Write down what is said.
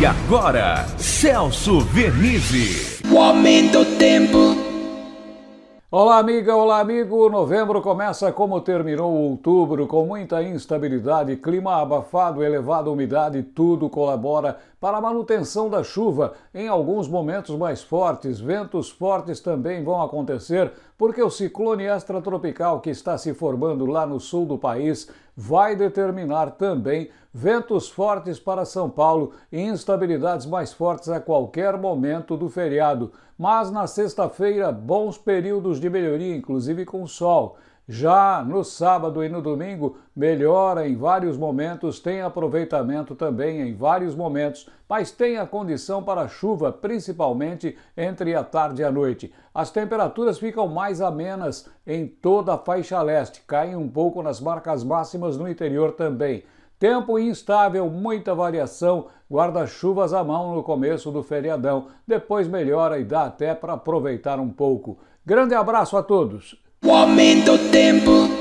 E agora, Celso Vernizzi. O aumento do tempo. Olá, amiga, olá, amigo. Novembro começa como terminou outubro, com muita instabilidade, clima abafado, elevada umidade, tudo colabora para a manutenção da chuva. Em alguns momentos mais fortes, ventos fortes também vão acontecer, porque o ciclone extratropical que está se formando lá no sul do país vai determinar também ventos fortes para São Paulo e instabilidades mais fortes a qualquer momento do feriado. Mas na sexta-feira, bons períodos de melhoria, inclusive com sol. Já no sábado e no domingo, melhora em vários momentos, tem aproveitamento também em vários momentos, mas tem a condição para chuva, principalmente entre a tarde e a noite. As temperaturas ficam mais amenas em toda a faixa leste, caem um pouco nas marcas máximas no interior também. Tempo instável, muita variação, guarda-chuvas à mão no começo do feriadão, depois melhora e dá até para aproveitar um pouco. Grande abraço a todos! O aumento do tempo.